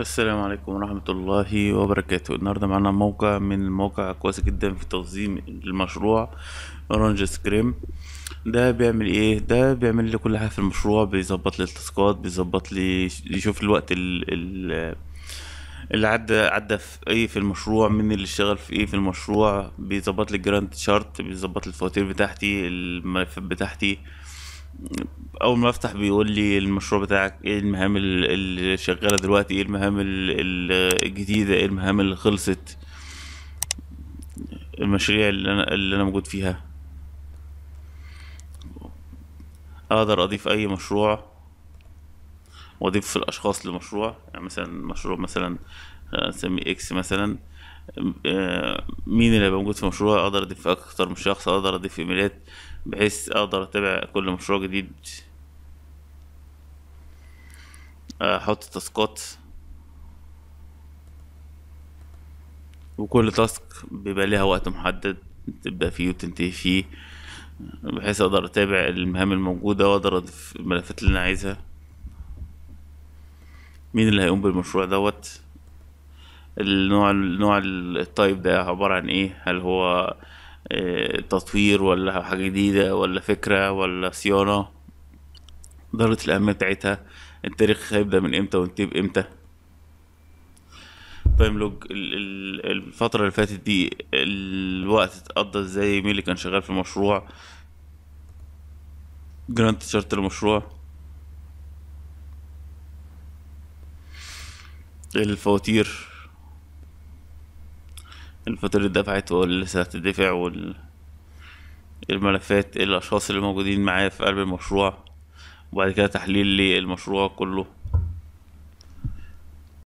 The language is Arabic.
السلام عليكم ورحمة الله وبركاته النهاردة معنا موقع من المواقع كويس جدا في تنظيم المشروع اورنج سكريم ده بيعمل ايه ده بيعمل لي كل حاجة في المشروع بيظبط لي التاسكات بيظبط لي يشوف الوقت ال ال اللي عدى عدى في ايه في المشروع مين اللي اشتغل في ايه في المشروع بيظبط لي الجراند شارت بيظبط الفواتير بتاعتي الملفات بتاعتي اول ما افتح بيقول لي المشروع بتاعك ايه المهام اللي شغاله دلوقتي ايه المهام الجديده ايه المهام اللي خلصت المشاريع اللي انا اللي انا موجود فيها اقدر اضيف اي مشروع واضيف الاشخاص للمشروع يعني مثلا مشروع مثلا آه، اسمي اكس مثلا مين اللي هيبقى موجود في مشروع اقدر اضيف اكتر من شخص اقدر اضيف ايميلات بحيث اقدر اتابع كل مشروع جديد احط تاسكات وكل تاسك بيبقى ليها وقت محدد تبدأ فيه وتنتهي فيه بحيث اقدر اتابع المهام الموجودة واقدر اضيف الملفات اللي انا عايزها مين اللي هيقوم بالمشروع دوت النوع نوع التايب ده عباره عن ايه هل هو آه، تطوير ولا حاجه جديده ولا فكره ولا صيانه درجه الاهميه بتاعتها التاريخ هيبدا من امتى وانتهي بامتى تايم طيب، لوج الفتره اللي فاتت دي الوقت اتقضى ازاي مين اللي كان شغال في المشروع جراند تشارت المشروع الفواتير الفاتورة اللي دفعت واللي لسه هتدفع والملفات الأشخاص اللي موجودين معايا في قلب المشروع وبعد كده تحليل للمشروع كله